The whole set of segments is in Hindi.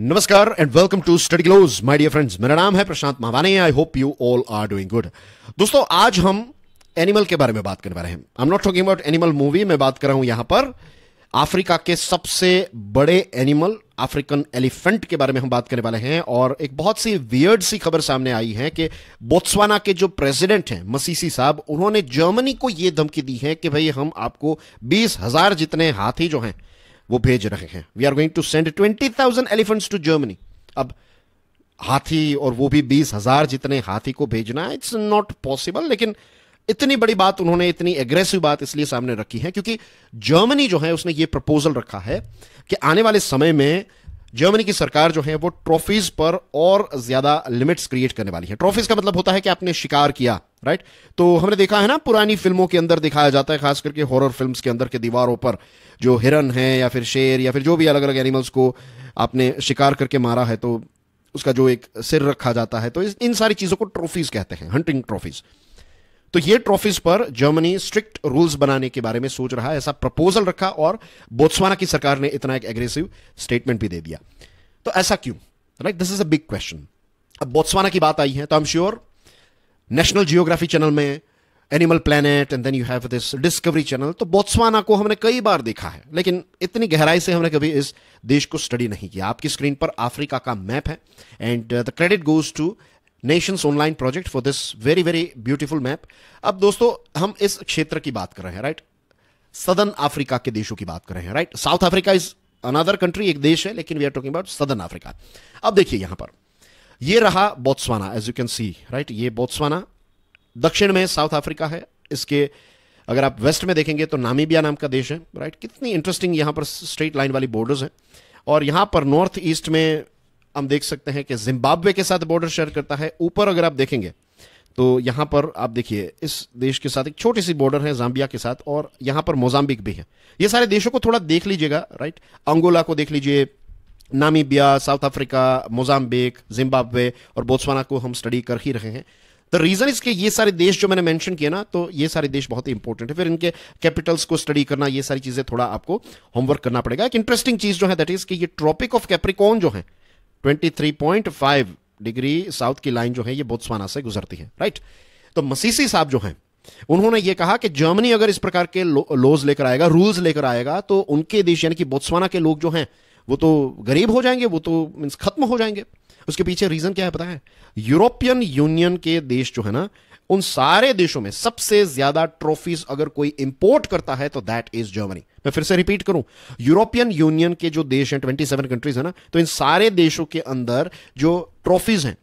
नमस्कार and welcome to study close my dear friends मेरा नाम है Prashant Mahawani I hope you all are doing good दोस्तों आज हम एनिमल के बारे में बात करने वाले हैं I am not talking about animal movie मैं बात कर रहा हूं यहां पर अफ्रीका के सबसे बड़े एनिमल अफ्रीकन एलिफेंट के बारे में हम बात करने वाले हैं और एक बहुत सी वियर्ड सी खबर सामने आई है कि बोत्सवाना के जो प्रेसिडेंट हैं मसीसी साहब उन्होंने जर्मनी को यह धमकी दी है कि भाई हम आपको बीस हजार जितने हाथी जो हैं वो भेज रहे हैं we are going to send twenty thousand elephants to Germany अब हाथी और वो भी बीस हजार जितने हाथी को भेजना इट्स नॉट पॉसिबल लेकिन इतनी बड़ी बात उन्होंने इतनी एग्रेसिव बात इसलिए सामने रखी है क्योंकि जर्मनी जो है उसने ये प्रपोजल रखा है कि आने वाले समय में जर्मनी की सरकार जो है वो ट्रॉफीज पर और ज्यादा लिमिट्स क्रिएट करने वाली है ट्रॉफीज का मतलब होता है कि आपने शिकार किया राइट right? तो हमने देखा है ना पुरानी फिल्मों के अंदर दिखाया जाता है खास करके हॉरर फिल्म्स के अंदर के दीवारों पर जो हिरन है या फिर शेर या फिर जो भी अलग अलग एनिमल्स को आपने शिकार करके मारा है तो उसका जो एक सिर रखा जाता है तो इन सारी चीज़ों को ट्रॉफीज कहते हैं हंटिंग ट्रॉफीज तो ये ट्रॉफीज पर जर्मनी स्ट्रिक्ट रूल्स बनाने के बारे में सोच रहा है ऐसा प्रपोजल रखा और बोत्सवाना की सरकार ने इतना एक एग्रेसिव स्टेटमेंट भी दे दिया तो ऐसा क्यों right this is a big question अब बोत्सवाना की बात आई है तो I am sure National Geography channel में Animal Planet and then you have this Discovery channel तो बोत्सवाना को हमने कई बार देखा है लेकिन इतनी गहराई से हमने कभी इस देश को स्टडी नहीं किया आपकी स्क्रीन पर अफ्रीका का मैप है and the credit goes to Nations Online Project for this very very beautiful map अब दोस्तों हम इस क्षेत्र की बात कर रहे हैं राइट सदन अफ्रीका के देशों की बात कर रहे हैं right South Africa is another country एक देश है लेकिन we are talking about southern Africa अब देखिए यहां पर ये रहा Botswana as you can see right ये बोत्सवाना दक्षिण में साउथ अफ्रीका है इसके अगर आप वेस्ट में देखेंगे तो नामीबिया नाम का देश है राइट कितनी इंटरेस्टिंग यहां पर स्ट्रेट लाइन वाली बॉर्डर्स है और यहां पर नॉर्थ ईस्ट में हम देख सकते हैं कि जिम्बाब्वे के साथ बॉर्डर शेयर करता है ऊपर अगर आप देखेंगे तो यहां पर आप देखिए इस देश के साथ एक छोटी सी बॉर्डर है जाम्बिया के साथ और यहां पर मोजाम्बिक भी है ये सारे देशों को थोड़ा देख लीजिएगा राइट अंगोला को देख लीजिए Namibia South Africa Mozambique Zimbabwe और बोत्सवाना को हम स्टडी कर ही रहे हैं द रीज़न इसके ये सारे देश जो मैंने मेंशन किए ना तो ये सारे देश बहुत ही इंपॉर्टेंट है फिर इनके कैपिटल्स को स्टडी करना ये सारी चीज़ें थोड़ा आपको होमवर्क करना पड़ेगा एक इंटरेस्टिंग चीज़ जो है दैट इज़ कि ये ट्रॉपिक ऑफ कैप्रिकॉन जो है 23.5 डिग्री साउथ की लाइन जो है ये बोत्सवाना से गुजरती है राइट तो मसीसी साहब जो है उन्होंने ये कहा कि जर्मनी अगर इस प्रकार के लॉज लेकर आएगा रूल्स लेकर आएगा तो उनके देश यानी कि बोत्सवाना के लोग जो हैं वो तो गरीब हो जाएंगे वो तो मीन्स खत्म हो जाएंगे उसके पीछे रीजन क्या है पता है यूरोपियन यूनियन के देश जो है ना उन सारे देशों में सबसे ज्यादा ट्रॉफीज अगर कोई इंपोर्ट करता है तो दैट इज जर्मनी मैं फिर से रिपीट करूं यूरोपियन यूनियन के जो देश हैं 27 कंट्रीज है ना तो इन सारे देशों के अंदर जो ट्रॉफीज हैं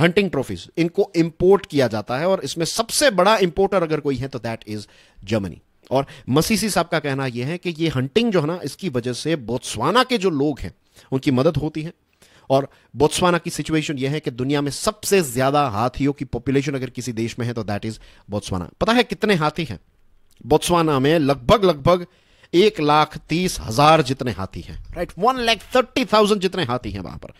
हंटिंग ट्रॉफीज इनको इंपोर्ट किया जाता है और इसमें सबसे बड़ा इंपोर्टर अगर कोई है तो दैट इज जर्मनी और मसीसी साहब का कहना यह है कि ये हंटिंग जो है ना इसकी वजह से बोत्सवाना के जो लोग हैं उनकी मदद होती है और बोत्सवाना की सिचुएशन यह है कि दुनिया में सबसे ज्यादा हाथियों की पॉपुलेशन अगर किसी देश में है तो दैट इज बोत्सवाना पता है कितने हाथी हैं बोत्सवाना में लगभग लगभग एक लाख तीस हजार जितने हाथी हैं right one lakh thirty thousand जितने हाथी हैं वहां पर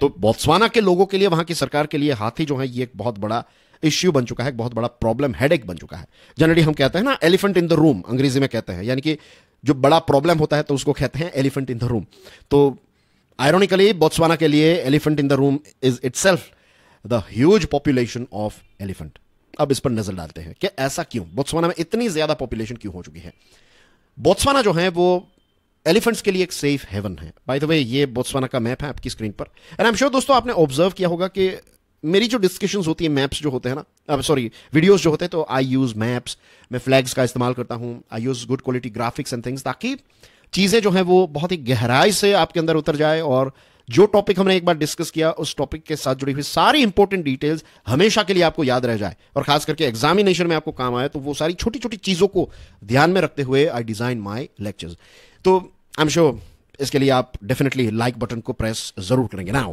तो बोत्सवाना के लोगों के लिए वहां की सरकार के लिए हाथी जो है ये एक बहुत बड़ा इश्यू बन चुका है एक बहुत बड़ा प्रॉब्लम हेडेक बन चुका है जनरली हम कहते हैं ना एलिफेंट इन द रूम अंग्रेजी में कहते हैं यानी कि जो बड़ा प्रॉब्लम होता है तो उसको कहते हैं एलिफेंट इन द रूम तो आयरोनिकली बोत्सवाना के लिए elephant in the room is it the huge population of elephant अब इस पर नजर डालते हैं कि ऐसा क्यों बोत्सवाना में इतनी ज्यादा पॉपुलेशन क्यों हो चुकी है बोत्सवाना जो है वो एलिफेंट्स के लिए एक सेफ हेवन है बाय द वे ये बोत्सवाना का मैप है आपकी स्क्रीन पर एंड आई एम श्योर दोस्तों आपने ऑब्जर्व किया होगा कि मेरी जो डिस्कशन होती है मैप्स जो होते हैं ना सॉरी वीडियोज जो होते हैं तो आई यूज़ मैप्स मैं फ्लैग्स का इस्तेमाल करता हूँ I use good quality graphics and things ताकि चीज़ें जो है वो बहुत ही गहराई से आपके अंदर उतर जाए और जो टॉपिक हमने एक बार डिस्कस किया उस टॉपिक के साथ जुड़ी हुई सारी इंपॉर्टेंट डिटेल्स हमेशा के लिए आपको याद रह जाए और खास करके एग्जामिनेशन में आपको काम आए तो वो सारी छोटी छोटी चीज़ों को ध्यान में रखते हुए आई डिज़ाइन माई लेक्चर्स तो आई एम श्योर इसके लिए आप डेफिनेटली लाइक बटन को प्रेस जरूर करेंगे ना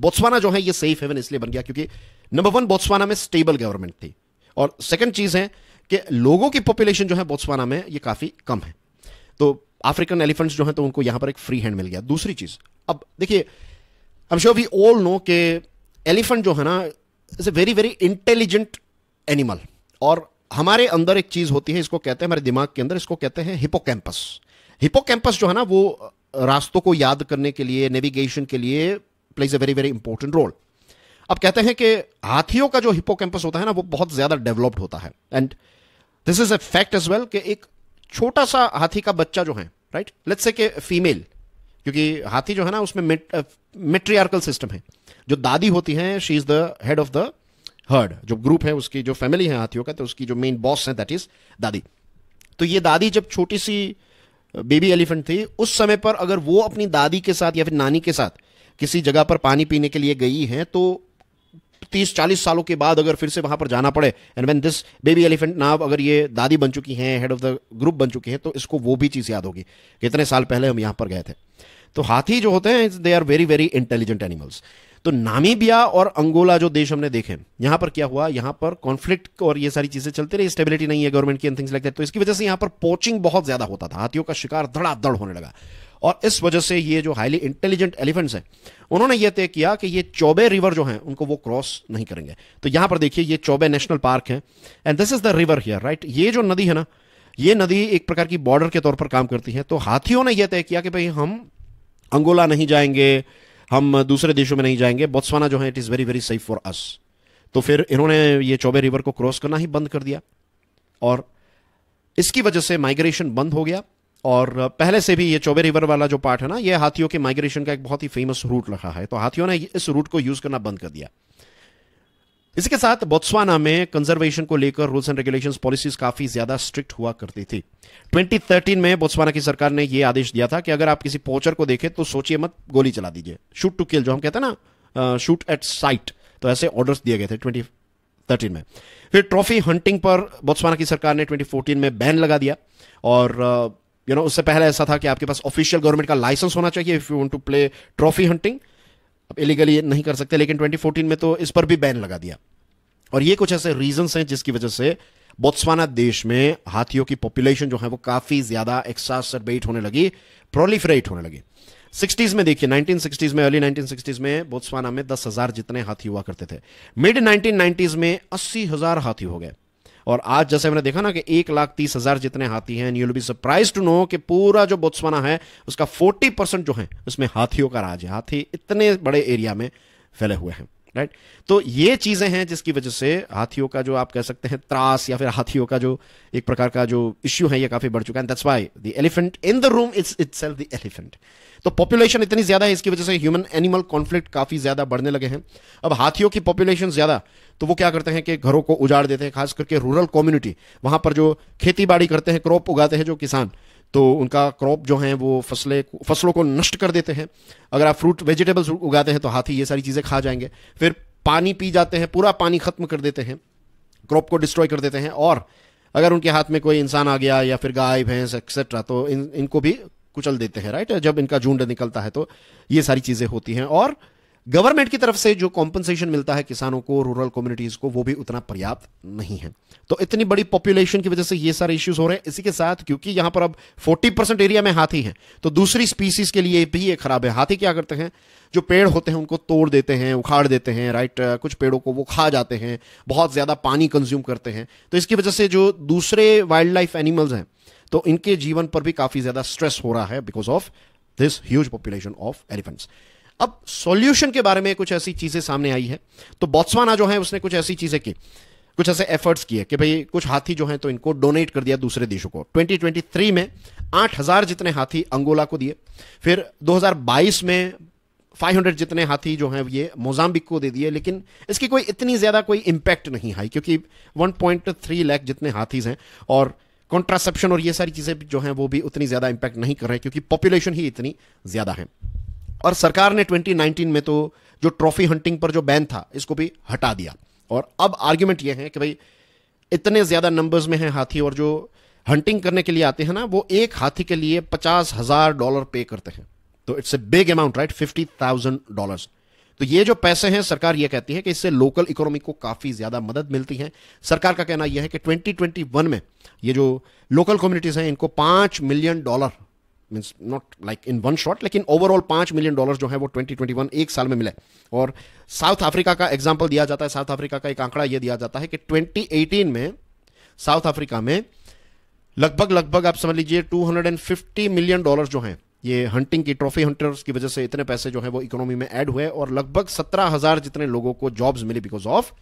बोत्सवाना जो है ये सेफ हेवन इसलिए बन गया क्योंकि नंबर वन बोत्सवाना में स्टेबल गवर्नमेंट थी और सेकंड चीज है कि लोगों की पॉपुलेशन जो है बोत्सवाना में ये काफी कम है तो अफ्रीकन एलिफेंट्स जो है तो उनको यहां पर एक फ्री हैंड मिल गया दूसरी चीज अब देखिए हम श्योर वी ऑल नो के एलिफेंट जो है ना is a very very intelligent animal और हमारे अंदर एक चीज होती है इसको कहते हैं हमारे दिमाग के अंदर इसको कहते हैं हिपोकैम्पस हिपोकैम्पस जो है ना वो रास्तों को याद करने के लिए नेविगेशन के लिए plays a very very important role अब कहते हैं कि हाथियों का जो हिपोकैम्पस होता है ना वो बहुत ज्यादा डेवलप्ड होता है and this is a fact as well कि एक छोटा सा हाथी का बच्चा जो है राइट लेट्स से फीमेल क्योंकि हाथी जो है ना उसमें मेट्रियार्कल सिस्टम uh, है जो दादी होती है she is the head of the herd जो ग्रुप है उसकी जो फैमिली है हाथियों का तो उसकी जो मेन बॉस है दैट इज दादी तो ये दादी जब छोटी सी बेबी uh, एलिफेंट थी उस समय पर अगर वो अपनी दादी के साथ या फिर नानी के साथ किसी जगह पर पानी पीने के लिए गई हैं तो तीस चालीस सालों के बाद अगर फिर से वहां पर जाना पड़े and when this baby elephant now अगर ये दादी बन चुकी हैं हेड ऑफ द ग्रुप बन चुकी हैं तो इसको वो भी चीज़ याद होगी कितने साल पहले हम यहां पर गए थे तो हाथी जो होते हैं they are very very intelligent animals तो नामीबिया और अंगोला जो देश हमने देखे यहां पर क्या हुआ यहां पर कॉन्फ्लिक्ट और ये सारी चीजें चलती रही स्टेबिलिटी नहीं है गवर्नमेंट की थिंग्स लाइक दैट तो इसकी वजह से यहां पर पोचिंग बहुत ज्यादा होता था हाथियों का शिकार धड़ाधड़ होने लगा और इस वजह से ये जो हाईली इंटेलिजेंट एलिफेंट्स हैं उन्होंने ये तय किया कि ये चौबे रिवर जो हैं उनको वो क्रॉस नहीं करेंगे तो यहाँ पर देखिए ये चौबे नेशनल पार्क है and this is the river here right ये जो नदी है ना ये नदी एक प्रकार की बॉर्डर के तौर पर काम करती है तो हाथियों ने यह तय किया कि भाई हम अंगोला नहीं जाएंगे हम दूसरे देशों में नहीं जाएंगे बोत्सवाना जो है it is very very safe for us तो फिर इन्होंने ये चौबे रिवर को क्रॉस करना ही बंद कर दिया और इसकी वजह से माइग्रेशन बंद हो गया और पहले से भी ये चौबे रिवर वाला जो पार्ट है ना ये हाथियों के माइग्रेशन का एक बहुत ही फेमस रूट रहा है तो हाथियों ने इस रूट को यूज करना बंद कर दिया इसके साथ बोत्सवाना में कंजर्वेशन को लेकर रूल्स एंड रेगुलेशंस पॉलिसीज काफी ज्यादा स्ट्रिक्ट हुआ करती थी 2013 में बोत्सवाना की सरकार ने यह आदेश दिया था कि अगर आप किसी पोचर को देखें तो सोचिए मत गोली चला दीजिए शूट टू किल जो हम कहते हैं ना शूट एट साइट तो ऐसे ऑर्डर्स दिए गए थे 2013 में फिर ट्रॉफी हंटिंग पर बोत्सवाना की सरकार ने 2014 में बैन लगा दिया और यू नो उससे पहले ऐसा था कि आपके पास ऑफिशियल गवर्नमेंट का लाइसेंस होना चाहिए if you want to play trophy hunting अब इलीगली ये नहीं कर सकते लेकिन 2014 में तो इस पर भी बैन लगा दिया और ये कुछ ऐसे रीजंस हैं जिसकी वजह से बोत्सवाना देश में हाथियों की पॉपुलेशन जो है वो काफ़ी ज़्यादा एक्सासरबेट होने लगी प्रोलीफरेट होने लगी सिक्सटीज़ में देखिए 1960s में अर्ली 1960s में बोत्सवाना में दस हज़ार जितने हाथी हुआ करते थे मिड 1990s में अस्सी हज़ार हाथी हो गए और आज जैसे हमने देखा ना कि एक लाख तीस हजार जितने हाथी हैं you will be surprise to know कि पूरा जो बोत्सवाना है उसका फोर्टी परसेंट जो है उसमें हाथियों का राज है हाथी इतने बड़े एरिया में फैले हुए हैं राइट तो ये चीज़ें हैं जिसकी वजह से हाथियों का जो आप कह सकते हैं त्रास या फिर हाथियों का जो एक प्रकार का जो इश्यू है ये काफ़ी बढ़ चुका है that's why the elephant in the room it's itself the elephant तो पॉपुलेशन इतनी ज़्यादा है इसकी वजह से ह्यूमन एनिमल कॉन्फ्लिक्ट काफ़ी ज़्यादा बढ़ने लगे हैं अब हाथियों की पॉपुलेशन ज़्यादा तो वो क्या करते हैं कि घरों को उजाड़ देते हैं खास करके रूरल कम्युनिटी वहां पर जो खेती बाड़ी करते हैं क्रॉप उगाते हैं जो किसान तो उनका क्रॉप जो है वो फसलें फसलों को नष्ट कर देते हैं अगर आप फ्रूट वेजिटेबल्स उगाते हैं तो हाथी ये सारी चीज़ें खा जाएंगे फिर पानी पी जाते हैं पूरा पानी ख़त्म कर देते हैं क्रॉप को डिस्ट्रॉय कर देते हैं और अगर उनके हाथ में कोई इंसान आ गया या फिर गाय भैंस एक्सेट्रा तो इन इनको भी कुचल देते हैं राइट जब इनका झुंड निकलता है तो ये सारी चीज़ें होती हैं और गवर्नमेंट की तरफ से जो कॉम्पनसेशन मिलता है किसानों को रूरल कम्युनिटीज को वो भी उतना पर्याप्त नहीं है तो इतनी बड़ी पॉपुलेशन की वजह से ये सारे इश्यूज हो रहे हैं इसी के साथ क्योंकि यहां पर अब 40 परसेंट एरिया में हाथी हैं तो दूसरी स्पीसीज के लिए भी ये खराब है हाथी क्या करते हैं जो पेड़ होते हैं उनको तोड़ देते हैं उखाड़ देते हैं राइट कुछ पेड़ों को वो खा जाते हैं बहुत ज़्यादा पानी कंज्यूम करते हैं तो इसकी वजह से जो दूसरे वाइल्ड लाइफ एनिमल्स हैं तो इनके जीवन पर भी काफ़ी ज़्यादा स्ट्रेस हो रहा है because of this huge population of elephants अब सॉल्यूशन के बारे में कुछ ऐसी चीज़ें सामने आई है तो बॉत्सवाना जो है उसने कुछ ऐसी चीज़ें की कुछ ऐसे एफर्ट्स किए कि भाई कुछ हाथी जो हैं तो इनको डोनेट कर दिया दूसरे देशों को 2023 में 8000 जितने हाथी अंगोला को दिए फिर 2022 में 500 जितने हाथी जो हैं ये मोजाम्बिक को दे दिए लेकिन इसकी कोई इतनी ज़्यादा कोई इंपैक्ट नहीं आई क्योंकि 1.3 लाख जितने हाथीज हैं और कॉन्ट्रासेप्शन और ये सारी चीज़ें जो हैं वो भी उतनी ज़्यादा इंपैक्ट नहीं कर रहे क्योंकि पॉपुलेशन ही इतनी ज़्यादा है और सरकार ने 2019 में तो जो ट्रॉफी हंटिंग पर जो बैन था इसको भी हटा दिया और अब आर्ग्यूमेंट ये है कि भाई इतने ज़्यादा नंबर्स में हैं हाथी और जो हंटिंग करने के लिए आते हैं ना वो एक हाथी के लिए पचास हज़ार डॉलर पे करते हैं तो it's a big amount right fifty thousand dollar तो ये जो पैसे हैं सरकार ये कहती है कि इससे लोकल इकोनॉमी को काफ़ी ज़्यादा मदद मिलती है सरकार का कहना यह है कि 2021 में ये जो लोकल कम्युनिटीज़ हैं इनको पांच million dollar means not like in one shot लेकिन ओवरऑल पांच मिलियन डॉलर जो है वो ट्वेंटी वन एक साल में मिला है और साउथ अफ्रीका का एग्जाम्पल दिया जाता है साउथ अफ्रीका का एक आंकड़ा यह दिया जाता है कि ट्वेंटी एटीन में साउथ अफ्रीका में लगभग लगभग आप समझ लीजिए two hundred and fifty million dollar जो हैं ये हंटिंग की ट्रॉफी हंटर्स की वजह से इतने पैसे जो है वो इकोनॉमी में ऐड हुए और लगभग सत्रह हजार जितने लोगों को जॉब्स मिले because of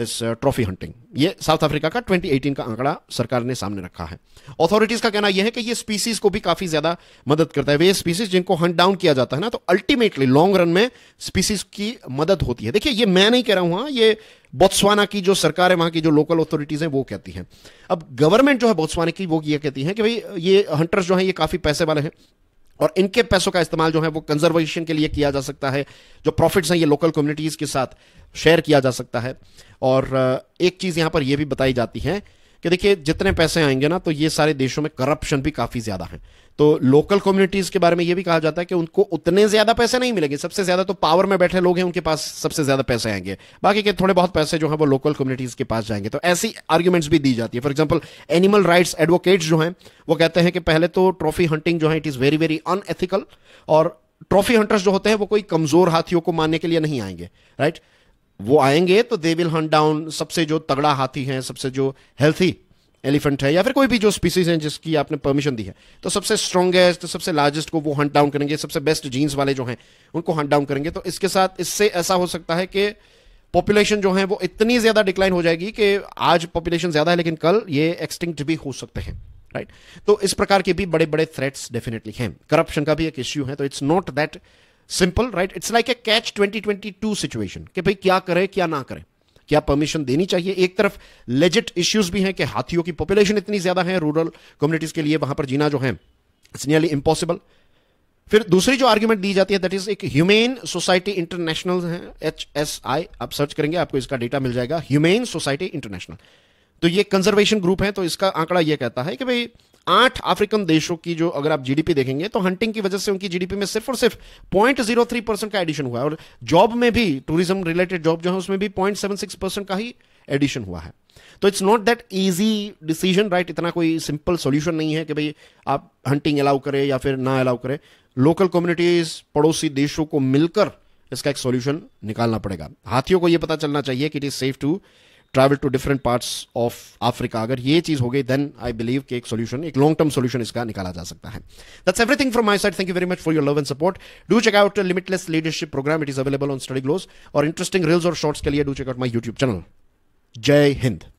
this trophy hunting ये साउथ अफ्रीका का 2018 का आंकड़ा सरकार ने सामने रखा है अथॉरिटीज का कहना यह है कि ये स्पीसीज को भी काफी ज्यादा मदद करता है वे स्पीसीज जिनको हंट डाउन किया जाता है ना तो अल्टीमेटली लॉन्ग रन में स्पीसीज की मदद होती है देखिए ये मैं नहीं कह रहा हूं हाँ, ये बोत्सवाना की जो सरकार है वहां की जो लोकल अथॉरिटीज है वो कहती है अब गवर्नमेंट जो है बोत्सवाना की वो ये कहती है कि भाई ये हंटर्स जो है ये काफी पैसे वाले हैं और इनके पैसों का इस्तेमाल जो है वो कंजर्वेशन के लिए किया जा सकता है जो प्रॉफिट्स हैं ये लोकल कम्युनिटीज़ के साथ शेयर किया जा सकता है और एक चीज़ यहां पर यह भी बताई जाती है कि देखिए जितने पैसे आएंगे ना तो ये सारे देशों में करप्शन भी काफ़ी ज़्यादा है तो लोकल कम्युनिटीज़ के बारे में ये भी कहा जाता है कि उनको उतने ज़्यादा पैसे नहीं मिलेंगे सबसे ज़्यादा तो पावर में बैठे लोग हैं उनके पास सबसे ज़्यादा पैसे आएंगे बाकी के थोड़े बहुत पैसे जो है वो लोकल कम्युनिटीज़ के पास जाएंगे तो ऐसी आर्ग्यूमेंट्स भी दी जाती है for example animal rights advocates जो हैं वो कहते हैं कि पहले तो ट्रॉफी हंटिंग जो है it is very very unethical और ट्रॉफी हंटर्स जो होते हैं वो कोई कमज़ोर हाथियों को मारने के लिए नहीं आएंगे राइट right? वो आएंगे तो दे विल हंट डाउन सबसे जो तगड़ा हाथी है सबसे जो हेल्थी एलिफेंट है या फिर कोई भी जो स्पीसीज हैं जिसकी आपने परमिशन दी है तो सबसे स्ट्रॉन्गेस्ट सबसे लार्जेस्ट को वो हंट डाउन करेंगे सबसे बेस्ट जीन्स वाले जो हैं उनको हंट डाउन करेंगे तो इसके साथ इससे ऐसा हो सकता है कि पॉपुलेशन जो है वो इतनी ज़्यादा डिक्लाइन हो जाएगी कि आज पॉपुलेशन ज़्यादा है लेकिन कल ये एक्सटिंक्ट भी हो सकते हैं राइट right? तो इस प्रकार के भी बड़े बड़े थ्रेट्स डेफिनेटली हैं करप्शन का भी एक इश्यू है तो it's not that simple right it's like a catch 2022 situation कि भाई क्या करें क्या ना करें क्या परमिशन देनी चाहिए एक तरफ लेजिट इश्यूज भी हैं कि हाथियों की पॉपुलेशन इतनी ज्यादा है रूरल कम्युनिटीज के लिए वहां पर जीना जो है इट्स नियरली इंपॉसिबल फिर दूसरी जो आर्ग्यूमेंट दी जाती है दैट इज एक ह्यूमेन सोसाइटी इंटरनेशनल है एच एस आई आप सर्च करेंगे आपको इसका डेटा मिल जाएगा ह्यूमेन सोसाइटी इंटरनेशनल तो ये कंजर्वेशन ग्रुप है तो इसका आंकड़ा ये कहता है कि भाई आठ अफ्रीकन देशों की जो अगर आप जीडीपी देखेंगे तो हंटिंग की वजह से उनकी जीडीपी में सिर्फ और सिर्फ पॉइंट जीरो थ्री परसेंट का एडिशन हुआ है और जॉब में भी टूरिज्म रिलेटेड जॉब जो है उसमें भी पॉइंट सेवन सिक्स परसेंट का ही एडिशन हुआ है तो it's not that easy decision right इतना कोई सिंपल सोल्यूशन नहीं है कि भाई आप हंटिंग अलाउ करें या फिर ना अलाउ करें लोकल कम्युनिटीज पड़ोसी देशों को मिलकर इसका एक सॉल्यूशन निकालना पड़ेगा हाथियों को यह पता चलना चाहिए कि it is safe to travel to different parts of Africa अगर ये चीज़ हो गई देन आई बिलीव कि एक सोल्यूशन एक लॉन्ग टर्म सोल्यूशन इसका निकाला जा सकता है that's everything from my side thank you very much for your love and support do check out limitless leadership programme it is available on study glows और इंटरेस्टिंग रील्स और शॉर्ट्स के लिए do check out my YouTube channel Jai Hind